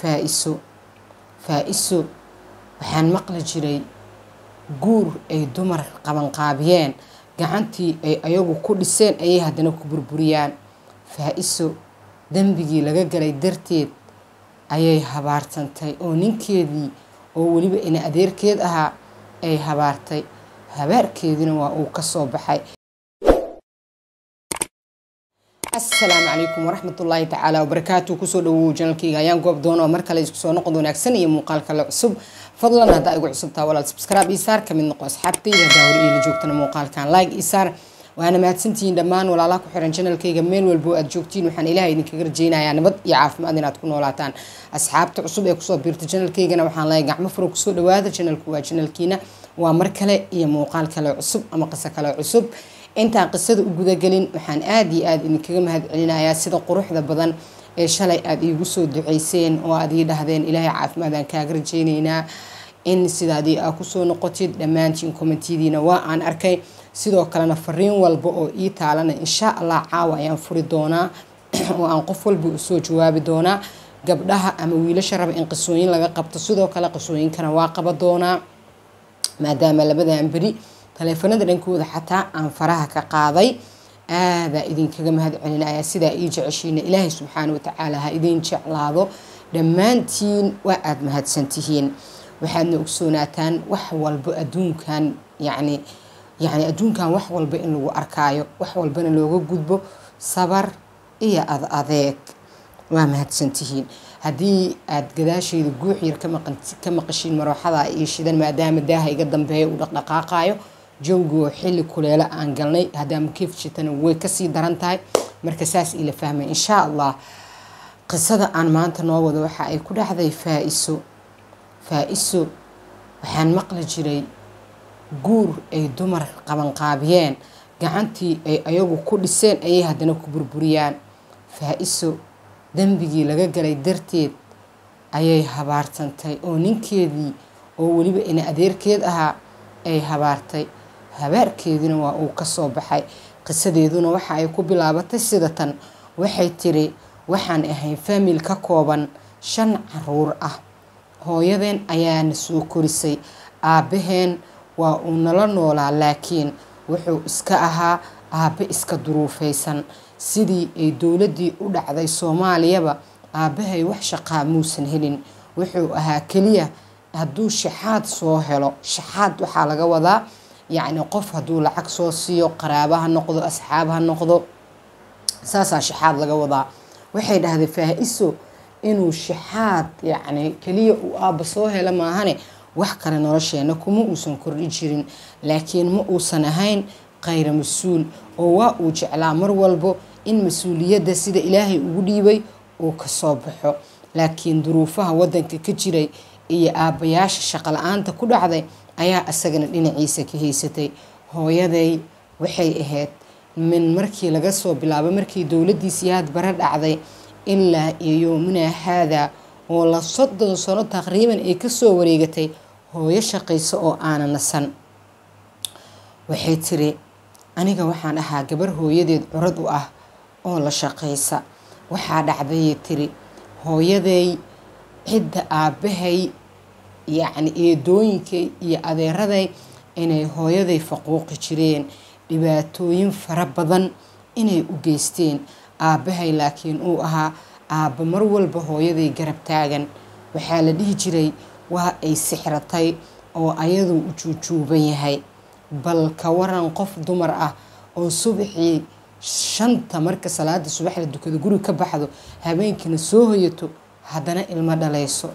faaiso faa waxaan maqli jiray guur ay dumar qabanqaabiyeen gacantii ay ayagu ku dhiseen ayay haddana ku burburiyaan faaiso dembigii laga galay darteed ayay habaartantay oo ninkeedii oo weliba ina adeerkeed ahaa ay habaartay habaarkeediina waa uu ka soo baxay asalaamu calaykum waraxmatullaahi tacaala wabarakaatu kusoo dhawow janalkayga ayaan goob doona mar kale isku soo noqod wanaagsan iyo muuqaal kale cusub fadlan haddaa igu cusubtaa walaal subscribe ii saar kamid noqo asxaabtayda haddaa hor iila joogtana muuqaalkan like ii saar waana mahadsantihiin dhammaan walaalaha ku xiran janalkayga meel walbo aad joogtiin waxaan ilaah idinkaga rajeynayaa nabad iyo caafimaad inaad ku noolaataan asxaabta cusub ee kusoo biirta janalkaygana waxaan leeyahay gacmo furo kusoo dhawaada janalku waa janalkiina waa mar kale iyo muuqaal kale cusub ama qiso kale cusub intaan qisada u gudagelin waxaan aad iyo aad idinkaga mahadcelinayaa sida quruxda badan ee shalay aad iigu soo duceyseen oo aada ii dhahdeen ilaahay caafimaadaan kaaga rajeynaynaa in sidaadii aa kusoo noqotid dhammaantiin kommentiyadiina waa aan arkay sidoo kalena fariin walba oo ii taalana insha allah caawa ayaan furi doonaa oo aan qof walba usoo jawaabi doonaa gabdhaha ama wiilasha raba in qisooyin laga qabto sidoo kale qisooyinkana waa qaba doonaa maadaama labadan beri taleefanada dhankooda xataa aan faraha ka qaaday aadaa idinkaga mahad celinaya sidaa ii jeceshiina ilaahay subxaana watacaala ha idin jeclaado dhammaantiin waa aada mahadsantihiin waxaadna ogsoonaataan wax walbo adduunkan yacni yacni adduunkan wax walba in lagu arkaayo wax walbana looga gudbo sabar iyo ad adeeg waa mahadsantihiin haddii aada gadaasheyda guux yar ka maqashiin marooxadaa iyo shidan maadaama daaha iga dambeeya uu dhaqdhaqaaqaayo jowgoo xili kuleelo aan galnay hadaamakeefjitana way kasii daran tahay marka saas ila fahmay inshaa allah qisada aan maanta noo wado waxa ay ku dhacday faa faaiso waxaan maqli jiray guur ay dumar qabanqaabiyeen gacantii ay ayagu ku dhiseen ayay haddana ku burburiyaan faa-iso dembigii laga galay darteed ayay habaartantay oo ninkeedii oo weliba ina adeerkeed ahaa ay habaartay habaarkeediina waa uu kasoo baxay qisadeeduna waxa ay ku bilaabatay sidatan waxay tiri waxaan ahay faamil ka kooban shan caruur ah hooyadeen ayaana soo korisay aabbaheen waa uu nala noolaa laakiin wuxuu iska ahaa aabbe iska duruufaysan sidii ay dowladdii u dhacday soomaaliyaba aabbahay wax shaqaa muusan helin wuxuu ahaa keliya hadduu shaxaad soo helo shaxaad waxaa laga wadaa yacni qof hadduu lacag soo siiyo qaraaba ha noqdo asxaab ha noqdo saasaa shixaad laga wadaa waxay dhahday iso inuu shixaad yacni keliya uu aaba soo helo maahane wax kale nolosheena kuma uusan kordhi jirin laakiin ma uusan ahayn khayra mas-uul oo waa uu jeclaa mar walbo in mas-uuliyadda sida ilaahay ugu dhiibay uu kasoo baxo laakiin duruufaha waddanka ka jiray iyo aabayaasha shaqola aanta ku dhacday ayaa asagana dhinaciisa ka haysatay hooyaday waxay ahayd min markii laga soo bilaabo markii dowladii siyaad bara dhacday ilaa iyo yoominaa haada oo la soddon sano taqriiban ay kasoo wareegatay hooyo shaqayso oo aana nasan waxay tiri aniga waxaan ahaa gabar hooyadeed curad u ah oo la shaqaysa waxaa dhacdayay tiri hooyaday cidda aabbahay yacni eedooyinkay iyo adeeraday inay hooyaday faquuqi jireen dhibaatooyin fara badan inay u geysteen aabbahay laakiin uu ahaa aabba mar walba hooyaday garab taagan waxaa la dhihi jiray waa ay sixratay oo ayadu u juujuuban yahay bal ka waran qof dumar ah oo subaxii shanta marka salaada subaxda dukada guri ka baxdo habeenkiina soo hoyato haddana ilmo dhalayso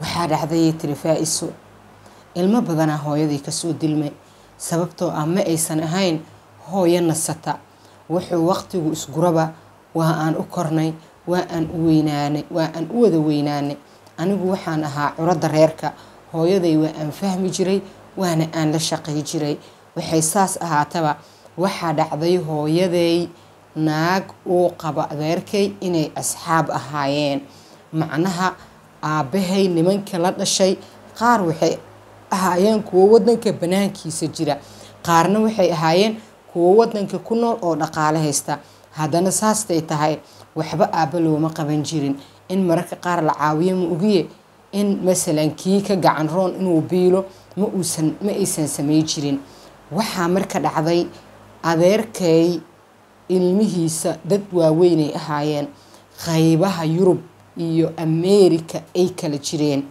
waxaa dhacday tirifaa-iso ilmo badanaa hooyadii kasoo dilmay sababtoo ah ma aysan ahayn hooyo nasata wuxuu waqtigu isguraba waa aan u kornay waa aan u weynaanay waa aan u wada weynaanay anigu waxaan ahaa curadda reerka hooyaday waa aan fahmi jiray waana aan la shaqay jiray waxay saas ahaataba waxaa dhacday hooyaday naag uu qaba adeerkay inay asxaab ahaayeen macnaha aabahay nimanka la dhashay qaar waxay ahaayeen kuwo wadanka banaankiisa jira qaarna waxay ahaayeen kuwo wadanka ku nool oo dhaqaale haysta haddana saastay tahay waxba aabba looma qaban jirin in mararka qaar la caawiyo ma ogiye in masalan kii ka gacan roon inuu biilo ma uusan ma aysan samay jirin waxaa marka dhacday adeerkay ilmihiisa dad waaweynay ahaayeen qaybaha yurub iyo america ay kala jireen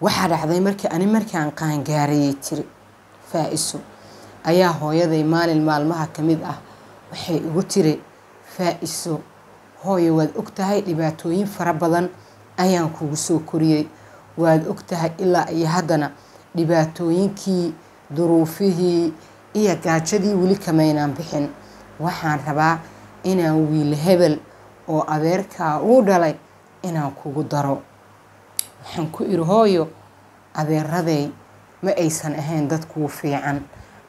waxaa dhacday markii ani markaan qaangaarayay tiri faa-iso ayaa hooyaday maalin maalmaha ka mid ah waxay igu tiri faa-iso hooyo waad ogtahay dhibaatooyin fara badan ayaan kugu soo koriyey waad ogtahay ilaa iyo haddana dhibaatooyinkii duruufihii iyo gaajadii weli kamaynaan bixin waxaan rabaa inaan wiil hebel oo adeerkaa uu dhalay inaan kugu daro waxaan ku iri hooyo adeeraday ma aysan ahayn dad kuu fiican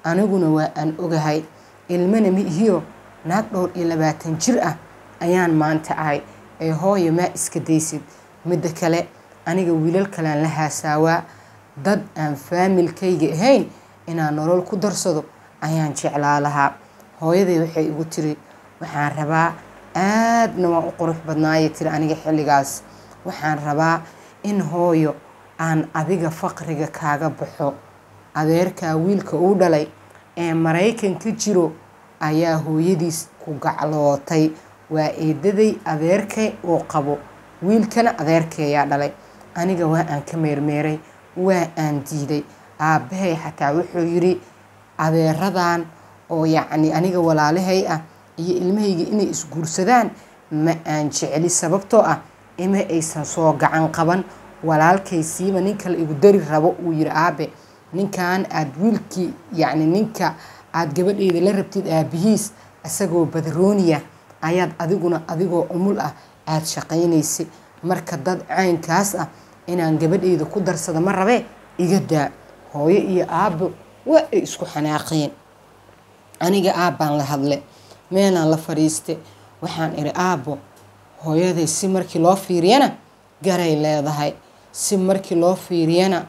aniguna waa aan ogahay ilmana mi ihiyo naag dhowr iyo labaatan jir ah ayaan maanta ahay ee hooyo maa iska daysid midda kale aniga wiilal kalean la haasaawaa dad aan faamilkayga ahayn inaan nolol ku darsado ayaan jeclaa lahaa hooyaday waxay igu tiri waxaan rabaa aadna waa u qurux badnaaye tiri aniga xilligaas waxaan rabaa in hooyo aan adiga faqriga kaaga baxo adeerkaa wiilka uu dhalay ee maraykan ka jiro ayaa hooyadiis ku gaclootay waa eedaday adeerkay uu qabo wiilkana adeerkeeyaa dhalay aniga waa aan ka meermeeray waa aan diiday aabbahay xataa wuxuu yidhi adeeradan oo yacni aniga walaalahay ah iyo ilmahayga inay isguursadaan ma aan jeceli sababtoo ah ima aysan soo gacan qaban walaalkay siiba nin kale igu dari rabo uu yidhi aabe ninkan aad wiilkii yacni ninka aad gabadheyda la rabtid aabihiis isagoo badarooniya ayaad adiguna adigoo umul ah aada shaqaynaysay marka dad caynkaas ah inaan gabadheyda ku darsada ma rabee iga daa hooyo iyo aabbo waa ay isku xanaaqeen aniga aabbaan la hadle meelaan la fadhiiste waxaan idhi aabbo hooyaday si markii loo fiiriyana garay leedahay si markii loo fiiriyana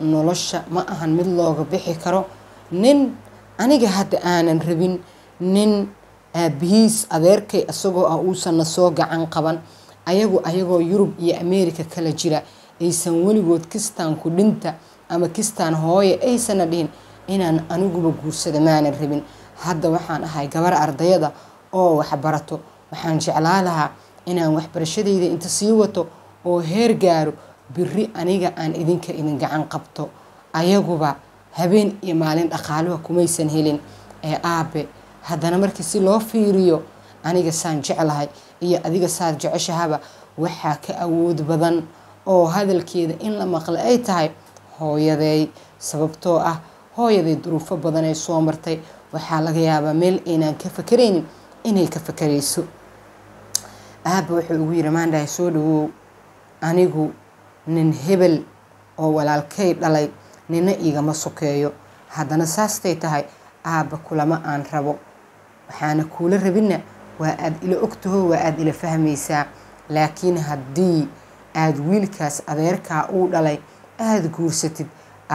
nolosha ma ahan mid looga bixi karo nin aniga hadda aanan rabin nin aabihiis adeerkay isagoo ah uusanna soo gacan qaban ayagu ayagoo yurub iyo ameerika kala jira aysan weligood kistaan dhinta ama kistaan hooye aysana dhihin inaan aniguba guursada maanan rabin hadda waxaan ahay gabar ardayada oo waxbarato waxaan jeclaan lahaa inaan waxbarashadayda inta sii wato oo heer gaaro biri aniga aan idinka idin gacan qabto ayaguba habeen iyo maalin dhaqaaluha kumaysan helin ee aabe haddana markii si loo fiiriyo aniga saan jeclahay iyo adiga saad jeceshahaba waxaa ka awood badan oo hadalkeeda in la maqla ay tahay hooyadeey sababtoo ah hooyaday duruufo badanay soo martay waxaa laga yaabaa meel aynaan ka fakaraynin inay ka fakarayso aabba wuxuu ugu yiri maandhahay soo dhawow anigu nin hebel oo walaalkay dhalay nina iigama sokeeyo haddana saastay tahay aabba kulama aan rabo waxaana kuula rabinna waa aad ila ogtaho waa aad ila fahmaysaa laakiin haddii aad wiilkaas adeerkaa uu dhalay aada guursatid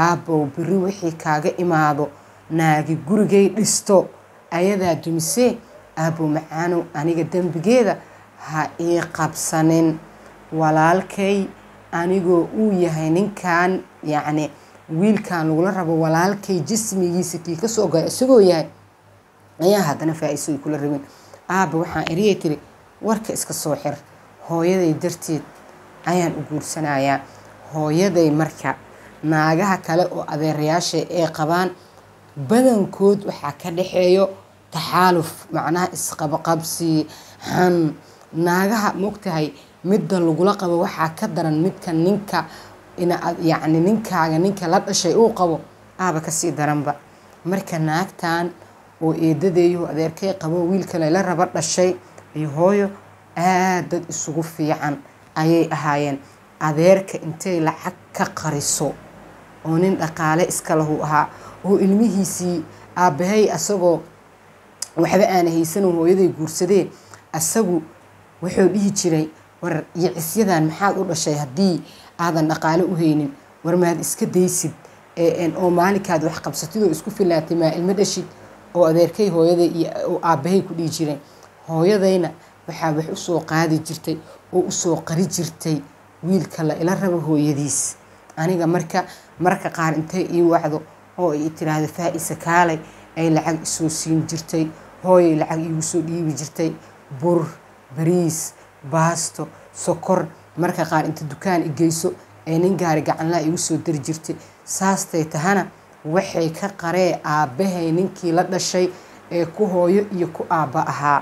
aabbow beri wixii kaaga imaado naagi gurigay dhisto ayadaa dumisee aabo macaanow aniga dembigeeda ha ii qabsanin walaalkay anigoo uu yahay ninkan yacni wiilkan lagula rabo walaalkay jismigiisa kii kasoo goay isagoo yahay ayaa haddana faa-iso ay kula rabin aabba waxaan eriyay tiri warka iska soo xir hooyaday darteed ayaan u guursanayaa hooyaday marka naagaha kale oo adeerayaasha ee qabaan badankood waxaa ka dhexeeyo taxaaluf macnaha isqabqabsi han naagaha mogtahay midda lagula qabo waxaa ka daran midka ninka yacni ninkaaga ninka la dhashay uu qabo aaba kasii daranba marka naagtan oo eedadeeyo adeerkay qabo wiilkan la raba dhashay iyo hooyo aad dad isugu fiican ayay ahaayeen adeerka intay lacag ka qariso oo nin dhaqaale iskalahu ahaa oo ilmihiisii aabahay asagoo waxba aana haysanoo hooyaday guursadee asagu wuxuu dhihi jiray war yicisyadan maxaad u dhashay haddii aadan dhaqaale u haynin war maad iska daysid oo maalinkaad wax qabsatid oo isku filaatay maa ilmo dhashid oo adeerkay hooyaday iyo aabahay ku dhihi jiray hooyadayna waxaa wax usoo qaadi jirtay oo usoo qari jirtay wiilka la ila rabo hooyadiis aniga marka mararka qaar intay ii wacdo oo ay tiraahdo faa-isa kaalay ay lacag isoo siin jirtay hooyay lacag iigu soo dhiibi jirtay bur bariis baasto sokor marka qaar inta dukaan igeyso ee nin gaari gacanlaha igu soo dari jirtay saastay tahana waxay ka qaree aabbahay ninkii la dhashay ee ku hooyo iyo ku aabba ahaa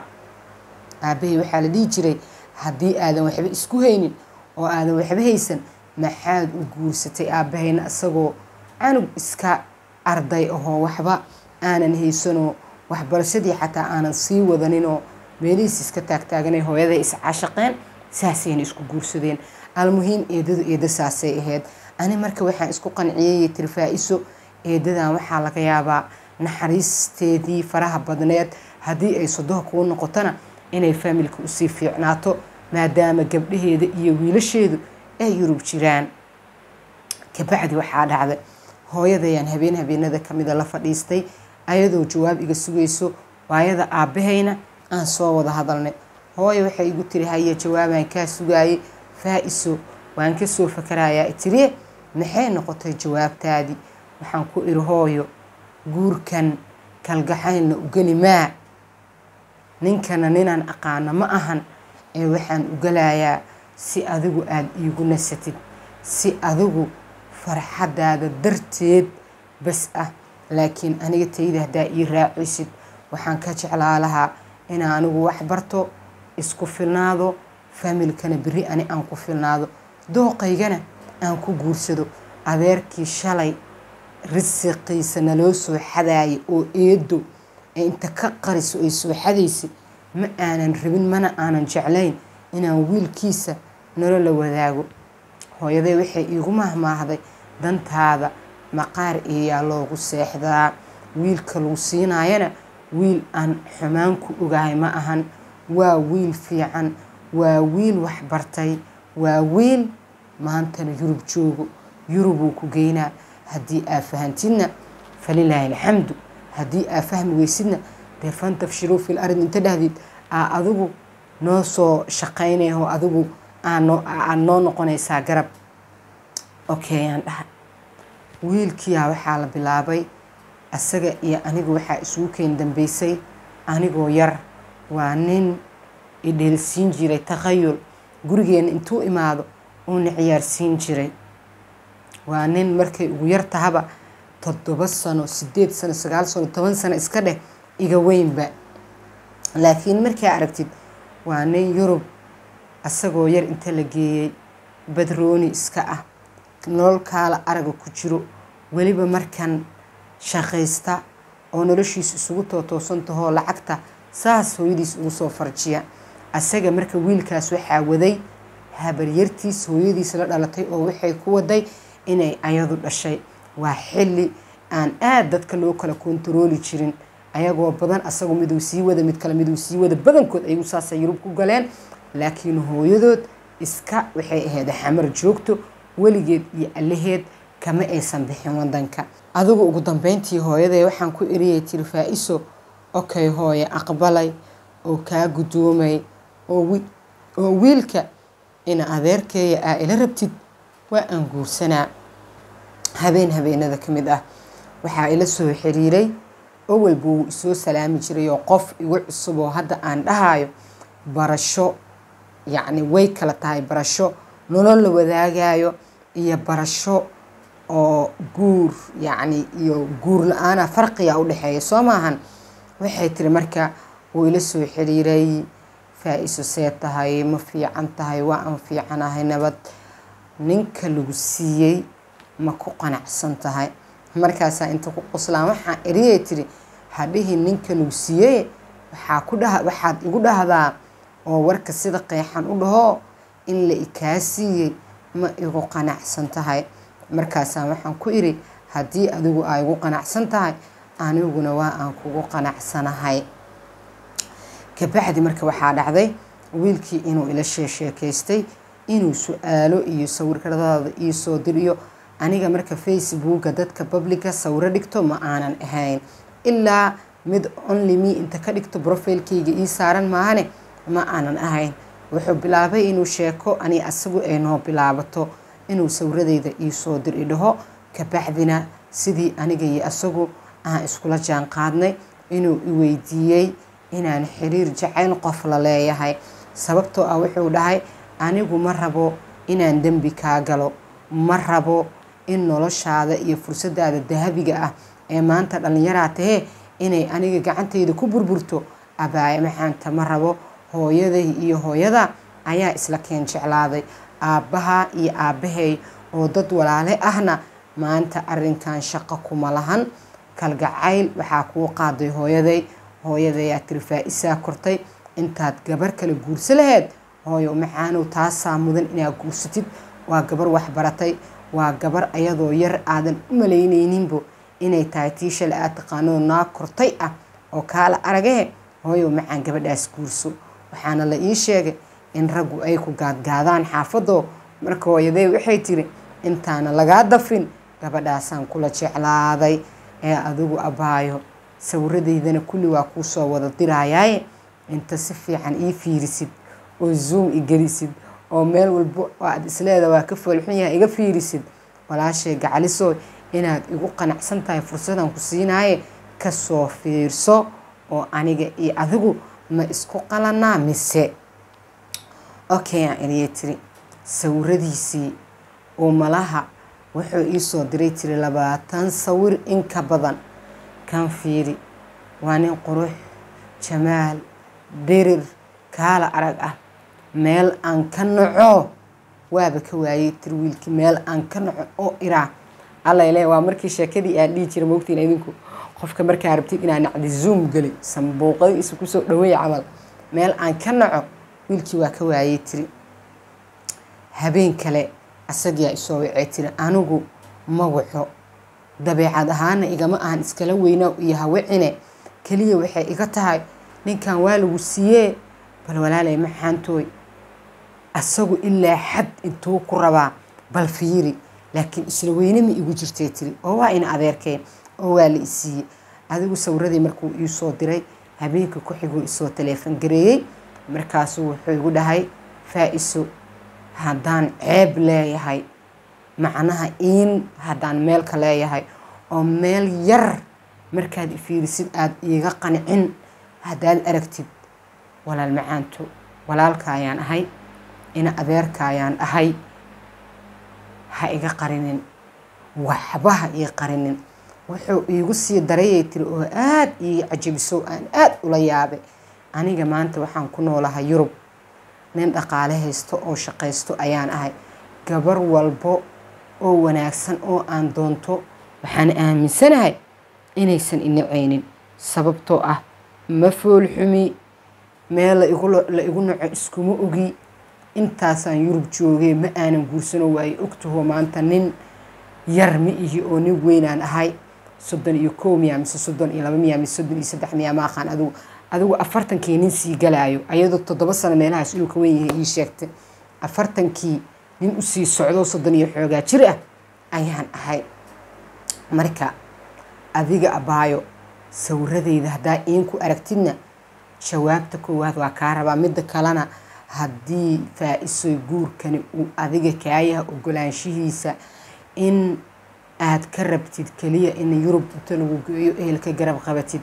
aabbahay waxaa la dhihi jiray haddii aadan waxba isku haynin oo aadan waxba haysan maxaad u guursatay aabbahayna isagoo canug iska arday ahoo waxba aanan haysanoo waxbarashadii xataa aanan sii wadaninoo meelihiis iska taagtaaganay hooyaday cashaqeen saasayna isku guursadeen almuhiim eedadu eeda saasay ahayd ani marka waxaan isku qanciyay tirfaa-iso eedadan waxaa laga yaabaa naxariisteedii faraha badneed haddii ay sodoha kuu noqotona inay faamilka usii fiicnaato maadaama gabdhaheeda iyo wiilasheedu ay yurub jiraan kabacdi waxaa dhacday hooyadayaan habeen habeenada kamida ah la fadhiistay ayadoo jawaab iga sugayso waayada aabahayna aan soo wada hadalnay hooye waxay igu tiri haya jawaabaan kaa sugaayay faa-iso waan kasoo fakarayaa itiriye maxay noqotay jawaabtaadii waxaan ku iri hooyo guurkan kalgaxaynna ugeli maa ninkana ninaan aqaano ma ahan ee waxaan ugalayaa si adigu aada iigu nasatid si adigu farxadaada darteed bas ah laakiin aniga tayda haddaa ii raacisid waxaan ka jeclaa lahaa inaa anigu wax barto isku filnaado faamilkana beri ani aan ku filnaado dooqaygana aan ku guursado adeerkii shalay risiqiisa naloo soo xadaayay oo eedo ee inta ka qariso ay soo xadaysa ma aanan rabin mana aanan jeclayn inaan wiilkiisa nolo la wadaago hooyaday waxay iigu mahmaahday dantaada maqaar iyaa loogu seexdaa wiilka lagu siinaayana wiil aan xumaanku ogahay ma ahan waa wiil fiican waa wiil waxbartay waa wiil maantana yurub joogo yurubuu ku geynaa haddii aa fahantidna falilaahi alxamdu haddii aa fahmi weysidna dee fantafshiruu fil ardi inta dhahdiid aa adigu noo soo shaqaynaya oo adigu noo noqonaysaa garab okay aan dhahay wiilkiiyaa waxaa la bilaabay asaga iyo anigu waxaa isugu keen dambeysay anigoo yar waa nin idheelsiin jiray takhayul gurigeena intuu imaado uuna ciyaarsiin jiray waa nin markay ugu yar tahaba toddoba sano sideed sano sagaal sano toban sano iska dheh iga weynba laakiin markaa aragtid waa nin yurub asagoo yar inta la geeyey badrooni iska ah nololkaala araga ku jiro weliba markan shaqaysta oo noloshiis isugu tootoosantaho lacagta saas hooyadiis ugu soo farjiya asaga marka wiilkaas waxaa waday habaryartiis hooyadiis la dhalatay oo waxay ku waday inay ayadu dhashay waa xili aan aada dadka loo kala kontarooli jirin ayagoo badan asagu miduu sii wada mid kale miduu sii wada badankood ayuu saasa yurub ku galeen laakiin hooyadood iska waxay ahayd xamar joogto weligeed iyo allaheed kama aysan bixin wadanka adigu ugu dambeyntii hooyadee waxaan ku eriyay tiri faa-iso okay hooye aqbalay oo kaa guddoomay oo wiilka ina adeerkeeya aa ila rabtid waa aan guursanaa habeen habeenada ka mid ah waxaa ila soo xiriiray owel buu isoo salaami jiray oo qof igu cusub oo hadda aan dhahaayo barasho yacni way kala tahay barasho nolol la wadaagaayo iyo barasho oo guur yacni iyo guur la-aana farqiga udhexeeya soo maahan waxay tiri marka wuu ila soo xiriiray faa-iso see tahay ma fiican tahay waa aan fiicanahay nabad ninka lagu siiyey ma ku qanacsan tahay markaasaa inta ku qoslaan waxaan eriyay tiri hadhihii ninka lagu siiyey waxaa ku dha waxaad igu dhahdaa oo warka sida qeexan u dhaho in la ikaa siiyey ma igu qanacsan tahay markaasaa waxaan ku idhi haddii adigu aa igu qanacsan tahay aniguna waa aan kugu qanacsanahay kabacdi marka waxaa dhacday wiilkii inuu ila sheesheekaystay inuu su-aalo iyo sawiradaada ii soo diriyo aniga marka facebooka dadka babliga sawiro dhigto ma aanan ahayn ilaa mid onlyme inta ka dhigto profilkeyga ii saaran maahane ma aanan ahayn wuxuu bilaabay inuu sheeko ani asagu aynoo bilaabato inuu sawradayda iisoo dir idhaho kabacdina sidii aniga iyo asagu aan iskula jaan qaadnay inuu iweydiiyey inaan xiriir jacayn qof la leeyahay sababtoo ah wuxuu dhahay anigu ma rabo inaan dembi kaa galo ma rabo in noloshaada iyo fursadaada dahabiga ah ee maanta dhallinyaraa tahee inay aniga gacantayda ku burburto abaaya maxaanta ma rabo hooyaday iyo hooyada ayaa isla keen jeclaaday aabbaha iyo aabbahay oo dad walaale ahna maanta arinkan shaqo kuma lahan kalgacayl waxaa kuu qaaday hooyaday hooyadayaa tirfaa isaa kortay intaad gabar kale guursa laheed hooyo macaanow taasaa mudan inaad guursatid waa gabar waxbaratay waa gabar ayadoo yar aadan u malaynayninbo inay tahay tii shalay aad taqaanoo naa kortay ah oo kaala aragahe hooyo macaan gabadhaas guurso waxaana la ii sheegay in raggu ay ku gaadgaadaan xaafado marka hooyadey waxay tiri intaana lagaa dafin gabadhaasaan kula jeclaaday ee adigu abaayo sawiradaydana kulli waa kuusoo wada dirayaaye inta si fiican ii fiirisid oo zoom igelisid oo meel walbo aada isleeda waa ka foolxun foolxunyaha iga fiirisid walaashay gacalisoo inaad igu qanacsan tahay fursadan ku siinaaye kasoo fiirso oo aniga iyo adigu ma isku qalanaa mise okay aan iriya tiri sawiradiisii oo malaha wuxuu iisoo diray tiri labaatan sawir inka badan kan fiiri waa nin qurux jamaal birir kaala arag ah meel aan ka naco waaba ka waayey tiri wiilkii meel aan ka naco oo iraa alla ile waa markii sheekadii aan dhihi jiray mogtiin idinku qofka markaa rabtid inaan nacdi zoom geli sambuuqada isa kusoo dhaweey camal meel aan ka naco wiilkii waa ka waayey tiri habeen kale asagiyaa isoo wacee tiri anigu ma waxo dabeecad ahaana igama ahan iskala weynaa iyo hawicine keliya waxay iga tahay ninkan waa lagu siiyee bal walaalay maxaantooy asagu ilaa xad intuu ku rabaa bal fiiri laakiin isla weyne ma igu jirtay tiri oo waa ina adeerkeen oo waa la isiiyey adigu sawiradii markuu iisoo diray habeenkii ku-xiguu isoo taleefan gareeyey markaasuu wuxuu igu dhahay faa-iso haddaan ceeb leeyahay macnaha iin haddaan meelka leeyahay oo meel yar markaad ifiirisid aada iiga qancin haddaad aragtid walaal macaanto walaalka ayaan ahay ina adeerka ayaan ahay ha iga qarinin waxba ha ii qarinin wuxuu iigu sii darayay tiri oo aada ii cajibiso aan aada ula yaabay aniga maanta waxaan ku noolahay yurub nin dhaqaale haysto oo shaqaysto ayaan ahay gabar walbo oo wanaagsan oo aan doonto waxaan aaminsanahay inaysan inaceynin sababtoo ah ma foolxumi meel la igu naco iskuma ogi intaasaan yurub joogay ma aanan guursano waaye ogtaho maanta nin yar ma ihi oo nin weynaan ahay sodon iyo kow miyaa mise soddon iyo laba miyaa mise sodon iyo saddex miyaa ma aqaan adigu adigu afartankii nin sii galaayo ayadoo toddoba sano meelahaas inuu ka wen yahay ii sheegtay afartankii nin usii socdo soddon iyo xoogaa jir ah ayaan ahay marka adiga abaayo sawirradayda haddaa iinku aragtidna jawaabta koowaad waa kaa rabaa midda kalena haddii faa-isoy guurkani uu adiga kaa ogolaanshihiisa in aad ka rabtid keliya in yurub inta lagu geeyo ehelka garab qabatid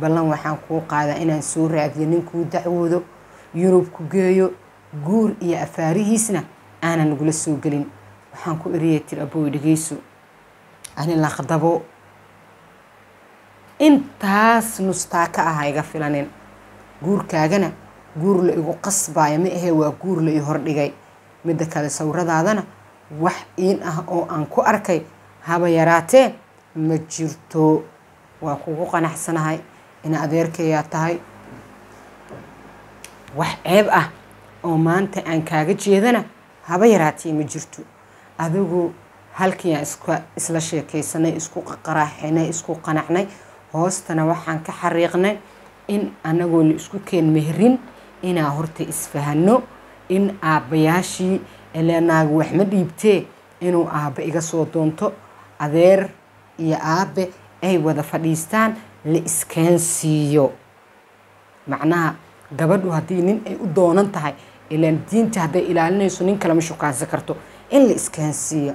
ballan waxaan kuu qaadaa inaan soo raadiyo ninkuu dacwoodo yurub ku geeyo guur iyo afaarihiisna aanan lagula soo gelin waxaan ku eriyay tir aboy dhegeyso ani laqdabo intaas nustaa ka ah iga filanin guurkaagana guur la igu qasbaayo ma ahee waa guur la ii hordhigay midda kale sawiradaadana wax iin ah oo aan ku arkay haba yaraatee ma jirto waa kugu qanacsanahay in adeerkayaa tahay wax ceeb ah oo maanta aan kaaga jeedana haba yaraatee ma jirto adigu halkii aan isla sheekaysanay isku qaraaxinay isku qanacnay hoostana waxaan ka xariiqnay in anagoo la isku keen mehrin inaa horta isfahanno in aabbayaashii ileenaagu wax ma dhiibtee inuu aabba iga soo doonto adeer iyo aabe ay wada fadhiistaan la iskeensiiyo macnaha gabadhu haddii nin ay u doonan tahay ilaan diinta hadday ilaalinayso nin kale ma shukaansan karto in la iskeensiiyo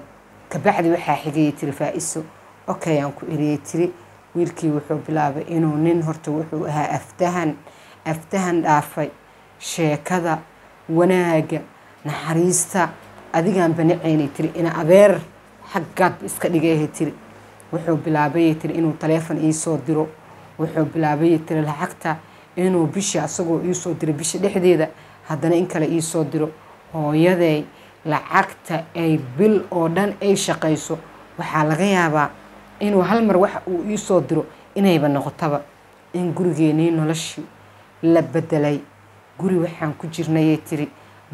kabacdi waxaa xigayay tiri faa-iso okay aan ku eriyey tiri wiilkii wuxuu bilaabay inuu nin horta wuxuu ahaa afdahan afdahan dhaafay sheekada wanaaga naxariista adigaan banaceynay tiri ina adeer xaggaad iska dhigayhay tiri wuxuu bilaabayay tiri inuu taleefon iisoo diro wuxuu bilaabayay tiri lacagta inuu bishii asagoo iisoo diro bishi dhexdeeda haddana in kale iisoo diro hooyaday lacagta ay bil oo dhan ay shaqayso waxaa laga yaabaa inuu hal mar wax uu iisoo diro inayba noqotaba in gurigeenii noloshii la bedelay guri waxaan ku jirnayay tiri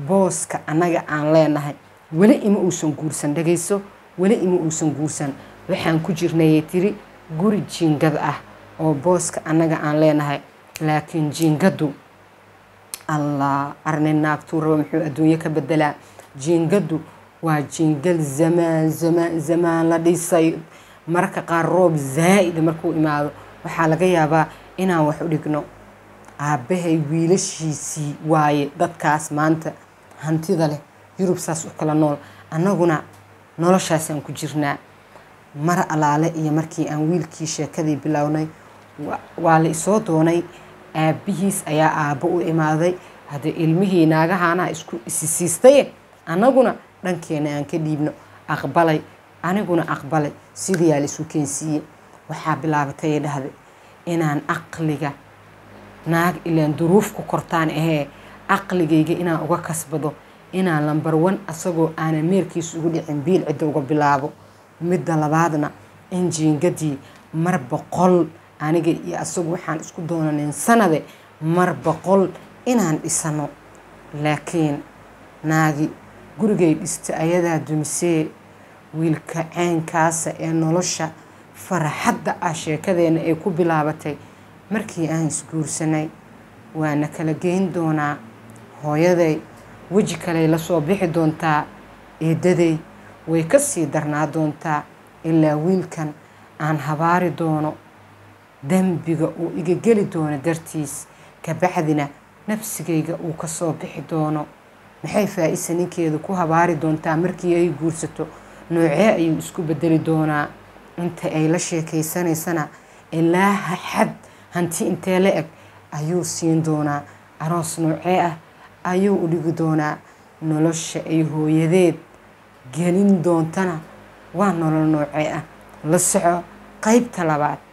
booska annaga aan leenahay weli ima uusan guursan dhagayso weli ima uusan guursan waxaan ku jirnayay tiri guri jiingad ah oo booska annaga aan leenahay laakiin jiingadu allah arne naagtuu raba muxuu adduunyo ka bedelaa jiingadu waa jiingal zamaan zamaan zamaan la dhisay mararka qaar roob zaa zaa'ida markuu imaado waxaa laga yaabaa inaan wax u dhigno aabbahay wiilashiisii waaye dadkaas maanta hantida leh yurub saas u kala nool annaguna noloshaasaan ku jirnaa mar alaale iyo markii aan wiilkii sheekadii bilownay waa la isoo doonay aabihiis ayaa aabo u imaaday haddee ilmihii naagahaana isku isisiistaye annaguna dhankeena aan ka dhiibno aqbalay aniguna aqbalay sidiyaa la isu keensiiyey waxaa bilaabatay dhahday inaan aqliga naag ilaan duruuf ku kortaan ahee aqligayga inaan uga kasbado inaa lambar wan asagoo aanan meerkiisu ugu dhicin biil cidda uga bilaabo midda labaadna in jiingadii mar boqol aniga iyo asagu waxaan isku doonanin sanade mar boqol inaan dhisano laakiin naagi gurigay dhista ayadaa dumisee wiilka caynkaasa ee nolosha faraxadda ah sheekadeenna ay ku bilaabatay markii aan isguursanay waana kala geyn doonaa hooyaday weji kaley la soo bixi doontaa eeddaday way ka sii darnaa doontaa ilaa wiilkan aan habaari doono dembiga uu iga geli doono dartiis kabacdina nafsigayga uu ka soo bixi doono maxay faa-isa ninkeeda ku habaari doontaa markii ay guursato noocee ayuu isku bedeli doonaa inta ay la sheekaysanaysana ilaa xad hanti intee la eg ayuu siin doonaa aroos noocee ah ayuu u dhigi doonaa nolosha ay hooyadeed gelin doontana waa nolol noocee ah la soco qaybta labaad